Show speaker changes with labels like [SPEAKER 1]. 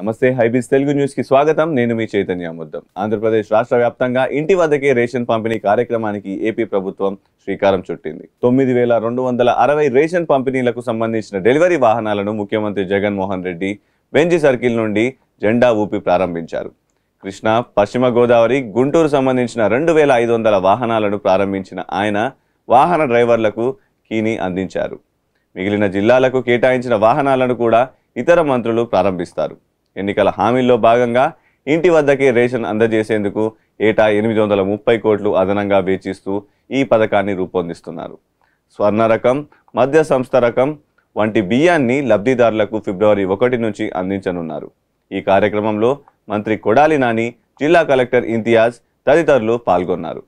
[SPEAKER 1] నమస్తే హైబీస్ తెలుగు న్యూస్కి స్వాగతం నేను మీ చైతన్య ముద్దం ఆంధ్రప్రదేశ్ రాష్ట్ర వ్యాప్తంగా ఇంటి వద్దకే రేషన్ పంపిణీ కార్యక్రమానికి ఏపీ ప్రభుత్వం శ్రీకారం చుట్టింది తొమ్మిది వేల రెండు వందల అరవై రేషన్ పంపిణీలకు సంబంధించిన డెలివరీ వాహనాలను ముఖ్యమంత్రి జగన్మోహన్ రెడ్డి బెంజీ సర్కిల్ నుండి జెండా ఊపి ప్రారంభించారు కృష్ణ పశ్చిమ గోదావరి గుంటూరు సంబంధించిన రెండు వేల ఐదు వందల వాహనాలను ప్రారంభించిన ఆయన వాహన డ్రైవర్లకు కీని అందించారు మిగిలిన జిల్లాలకు కేటాయించిన వాహనాలను కూడా ఇతర మంత్రులు ప్రారంభిస్తారు ఎన్నికల హామీల్లో భాగంగా ఇంటి వద్దకే రేషన్ అందజేసేందుకు ఏటా ఎనిమిది వందల ముప్పై కోట్లు అదనంగా వేచిస్తూ ఈ పథకాన్ని రూపొందిస్తున్నారు స్వర్ణ రకం మధ్య సంస్థ రకం వంటి బియ్యాన్ని లబ్ధిదారులకు ఫిబ్రవరి ఒకటి నుంచి అందించనున్నారు ఈ కార్యక్రమంలో మంత్రి కొడాలి నాని జిల్లా కలెక్టర్ ఇంతియాజ్ తదితరులు
[SPEAKER 2] పాల్గొన్నారు